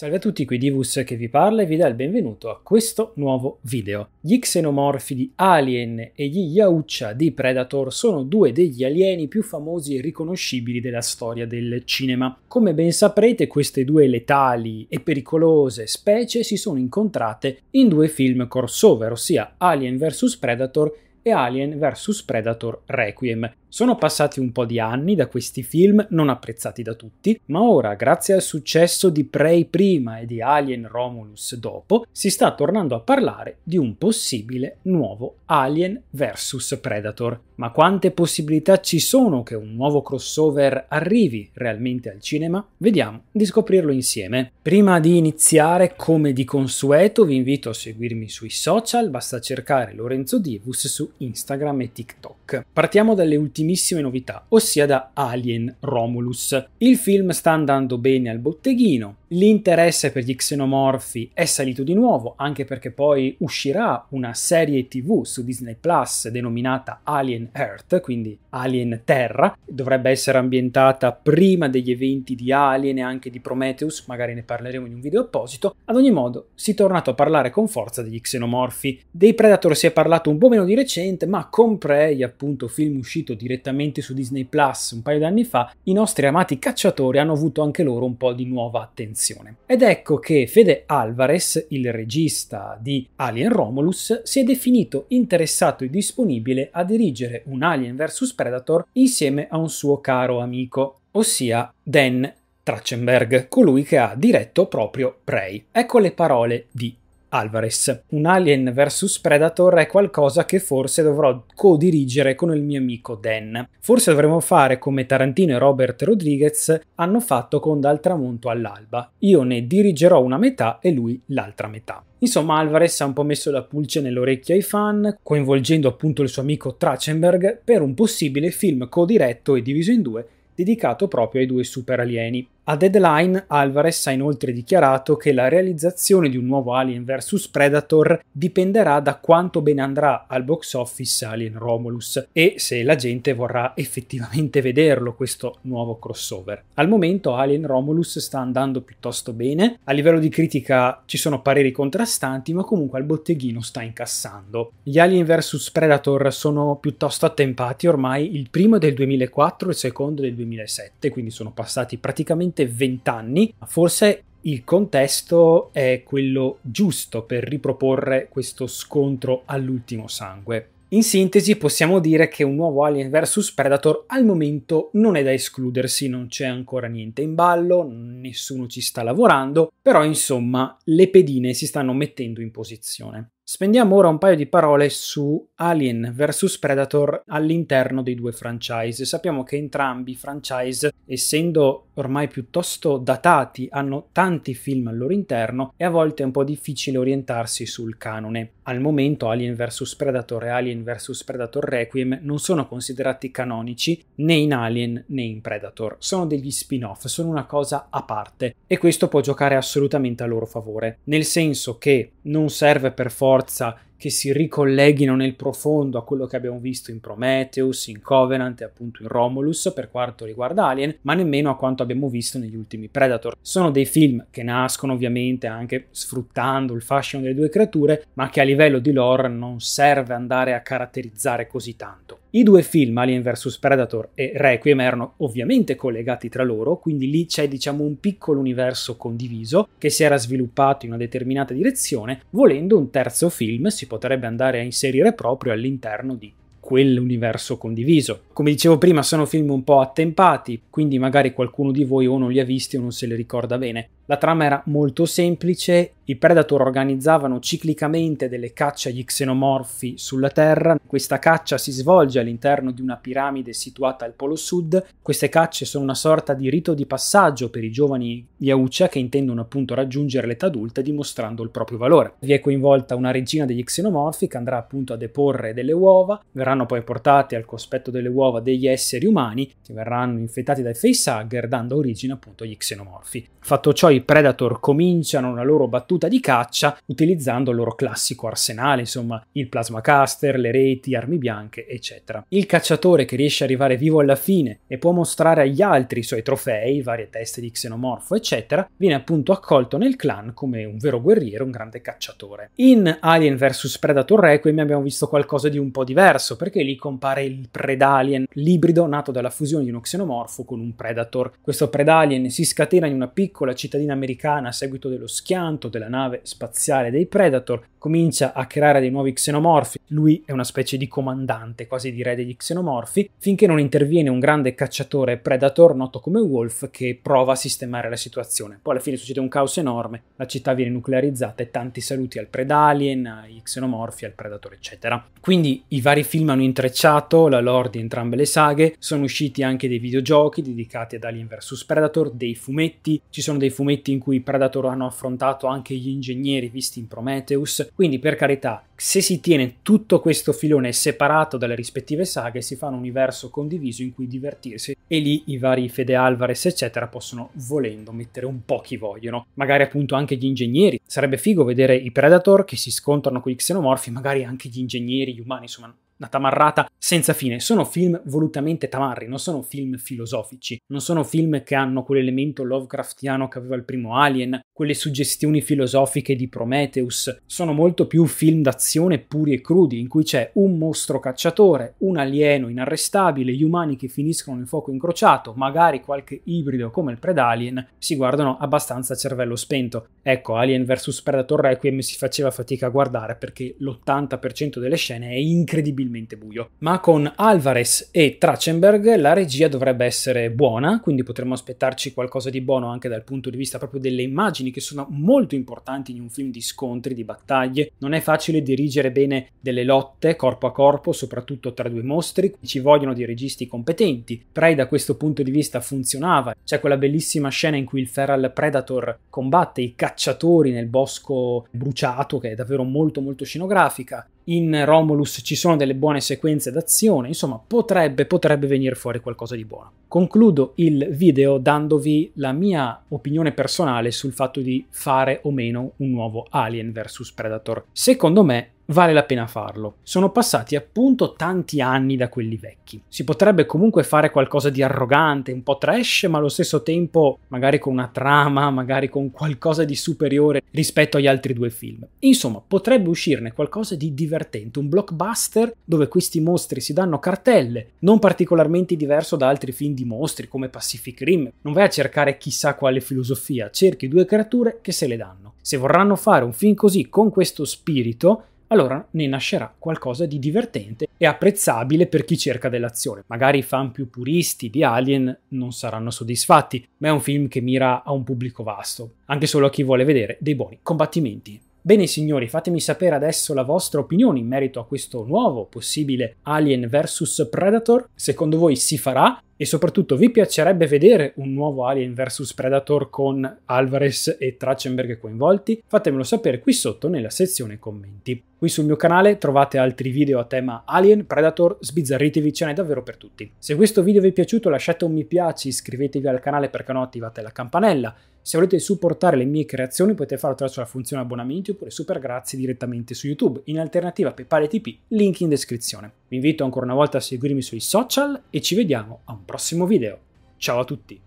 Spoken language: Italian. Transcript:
Salve a tutti, qui Divus che vi parla e vi dà il benvenuto a questo nuovo video. Gli xenomorfi di Alien e gli Yaucha di Predator sono due degli alieni più famosi e riconoscibili della storia del cinema. Come ben saprete, queste due letali e pericolose specie si sono incontrate in due film crossover, ossia Alien vs Predator e Alien vs Predator Requiem, sono passati un po' di anni da questi film non apprezzati da tutti, ma ora, grazie al successo di Prey prima e di Alien Romulus dopo, si sta tornando a parlare di un possibile nuovo Alien vs Predator. Ma quante possibilità ci sono che un nuovo crossover arrivi realmente al cinema? Vediamo di scoprirlo insieme. Prima di iniziare, come di consueto, vi invito a seguirmi sui social, basta cercare Lorenzo Divus su Instagram e TikTok. Partiamo dalle ultime ultimissime novità, ossia da Alien Romulus. Il film sta andando bene al botteghino, L'interesse per gli xenomorfi è salito di nuovo, anche perché poi uscirà una serie TV su Disney Plus denominata Alien Earth, quindi Alien Terra. Dovrebbe essere ambientata prima degli eventi di Alien e anche di Prometheus, magari ne parleremo in un video apposito. Ad ogni modo, si è tornato a parlare con forza degli xenomorfi. Dei Predator si è parlato un po' meno di recente, ma con Prey, appunto film uscito direttamente su Disney Plus un paio d'anni fa, i nostri amati cacciatori hanno avuto anche loro un po' di nuova attenzione attenzione. Ed ecco che Fede Alvarez, il regista di Alien Romulus, si è definito interessato e disponibile a dirigere un Alien vs Predator insieme a un suo caro amico, ossia Dan Trachtenberg, colui che ha diretto proprio Prey. Ecco le parole di Alvarez. Un Alien vs Predator è qualcosa che forse dovrò co-dirigere con il mio amico Dan. Forse dovremmo fare come Tarantino e Robert Rodriguez hanno fatto con Dal tramonto all'alba. Io ne dirigerò una metà e lui l'altra metà. Insomma, Alvarez ha un po' messo la pulce nell'orecchio ai fan, coinvolgendo appunto il suo amico Trachtenberg per un possibile film co-diretto e diviso in due dedicato proprio ai due super alieni. A Deadline Alvarez ha inoltre dichiarato che la realizzazione di un nuovo Alien vs Predator dipenderà da quanto bene andrà al box office Alien Romulus e se la gente vorrà effettivamente vederlo questo nuovo crossover. Al momento Alien Romulus sta andando piuttosto bene, a livello di critica ci sono pareri contrastanti ma comunque al botteghino sta incassando. Gli Alien vs Predator sono piuttosto attempati ormai, il primo è del 2004 e il secondo del 2007, quindi sono passati praticamente sicuramente 20 anni, ma forse il contesto è quello giusto per riproporre questo scontro all'ultimo sangue. In sintesi possiamo dire che un nuovo Alien vs Predator al momento non è da escludersi, non c'è ancora niente in ballo, nessuno ci sta lavorando, però insomma le pedine si stanno mettendo in posizione. Spendiamo ora un paio di parole su Alien vs Predator all'interno dei due franchise. Sappiamo che entrambi i franchise, essendo ormai piuttosto datati, hanno tanti film al loro interno e a volte è un po' difficile orientarsi sul canone. Al momento Alien vs Predator e Alien vs Predator Requiem non sono considerati canonici né in Alien né in Predator, sono degli spin-off, sono una cosa a parte e questo può giocare assolutamente a loro favore, nel senso che non serve per forza forza che si ricolleghino nel profondo a quello che abbiamo visto in Prometheus, in Covenant e appunto in Romulus per quanto riguarda Alien, ma nemmeno a quanto abbiamo visto negli ultimi Predator. Sono dei film che nascono ovviamente anche sfruttando il fascino delle due creature, ma che a livello di lore non serve andare a caratterizzare così tanto. I due film, Alien vs Predator e Requiem, erano ovviamente collegati tra loro, quindi lì c'è diciamo un piccolo universo condiviso che si era sviluppato in una determinata direzione, volendo un terzo film si potrebbe andare a inserire proprio all'interno di quell'universo condiviso. Come dicevo prima, sono film un po' attempati, quindi magari qualcuno di voi o non li ha visti o non se li ricorda bene. La trama era molto semplice, i Predator organizzavano ciclicamente delle cacce agli xenomorfi sulla Terra, questa caccia si svolge all'interno di una piramide situata al Polo Sud, queste cacce sono una sorta di rito di passaggio per i giovani Yaucha che intendono appunto raggiungere l'età adulta dimostrando il proprio valore. Vi è coinvolta una regina degli xenomorfi che andrà appunto a deporre delle uova, verranno poi portate al cospetto delle uova degli esseri umani che verranno infettati dai facehugger dando origine appunto agli xenomorfi. Fatto ciò i i Predator cominciano una loro battuta di caccia utilizzando il loro classico arsenale, insomma il plasma caster, le reti, armi bianche, eccetera. Il cacciatore che riesce ad arrivare vivo alla fine e può mostrare agli altri i suoi trofei, varie teste di xenomorfo, eccetera, viene appunto accolto nel clan come un vero guerriero, un grande cacciatore. In Alien vs Predator Requiem abbiamo visto qualcosa di un po' diverso, perché lì compare il Predalien, l'ibrido nato dalla fusione di uno xenomorfo con un Predator. Questo Predalien si scatena in una piccola cittadina marina americana a seguito dello schianto della nave spaziale dei Predator comincia a creare dei nuovi xenomorfi, lui è una specie di comandante, quasi di re degli xenomorfi, finché non interviene un grande cacciatore Predator noto come Wolf che prova a sistemare la situazione. Poi alla fine succede un caos enorme, la città viene nuclearizzata e tanti saluti al Predalien, ai xenomorfi, al Predator eccetera. Quindi i vari film hanno intrecciato la lore di entrambe le saghe, sono usciti anche dei videogiochi dedicati ad Alien vs Predator, dei fumetti, ci sono dei fumetti fumetti in cui i Predator hanno affrontato anche gli ingegneri visti in Prometheus, quindi per carità, se si tiene tutto questo filone separato dalle rispettive saghe, si fa un universo condiviso in cui divertirsi e lì i vari Fede Alvarez eccetera possono volendo mettere un po' chi vogliono, magari appunto anche gli ingegneri. Sarebbe figo vedere i Predator che si scontrano con i xenomorfi, magari anche gli ingegneri, gli umani, insomma una tamarrata senza fine. Sono film volutamente tamarri, non sono film filosofici, non sono film che hanno quell'elemento Lovecraftiano che aveva il primo Alien, quelle suggestioni filosofiche di Prometheus. Sono molto più film d'azione puri e crudi, in cui c'è un mostro cacciatore, un alieno inarrestabile, gli umani che finiscono nel fuoco incrociato, magari qualche ibrido come il Predalien, si guardano abbastanza cervello spento. Ecco, Alien vs Predator Requiem si faceva fatica a guardare perché l'80% delle scene è incredibilmente incredibilmente buio. Ma con Alvarez e Trachtenberg la regia dovrebbe essere buona, quindi potremmo aspettarci qualcosa di buono anche dal punto di vista proprio delle immagini che sono molto importanti in un film di scontri, di battaglie. Non è facile dirigere bene delle lotte corpo a corpo, soprattutto tra due mostri, ci vogliono dei registi competenti. Prey da questo punto di vista funzionava, c'è quella bellissima scena in cui il Feral Predator combatte i cacciatori nel bosco bruciato che è davvero molto molto scenografica in Romulus ci sono delle buone sequenze d'azione, insomma potrebbe, potrebbe venire fuori qualcosa di buono. Concludo il video dandovi la mia opinione personale sul fatto di fare o meno un nuovo Alien vs Predator. Secondo me vale la pena farlo. Sono passati appunto tanti anni da quelli vecchi. Si potrebbe comunque fare qualcosa di arrogante, un po' trash, ma allo stesso tempo magari con una trama, magari con qualcosa di superiore rispetto agli altri due film. Insomma, potrebbe uscirne qualcosa di divertente, un blockbuster dove questi mostri si danno cartelle, non particolarmente diverso da altri film di mostri come Pacific Rim. Non vai a cercare chissà quale filosofia, cerchi due creature che se le danno. Se vorranno fare un film così con questo spirito, allora ne nascerà qualcosa di divertente e apprezzabile per chi cerca dell'azione. Magari i fan più puristi di Alien non saranno soddisfatti, ma è un film che mira a un pubblico vasto, anche solo a chi vuole vedere dei buoni combattimenti. Bene signori, fatemi sapere adesso la vostra opinione in merito a questo nuovo possibile Alien vs Predator. Secondo voi si farà e soprattutto vi piacerebbe vedere un nuovo Alien vs Predator con Alvarez e Trachtenberg coinvolti? Fatemelo sapere qui sotto nella sezione commenti. Qui sul mio canale trovate altri video a tema Alien, Predator, sbizzarritevi, ce n'è davvero per tutti. Se questo video vi è piaciuto lasciate un mi piace, iscrivetevi al canale perché no attivate la campanella. Se volete supportare le mie creazioni potete farlo attraverso la funzione abbonamenti oppure super grazie direttamente su YouTube. In alternativa PayPal e TP, link in descrizione. Vi invito ancora una volta a seguirmi sui social e ci vediamo a un prossimo video. Ciao a tutti!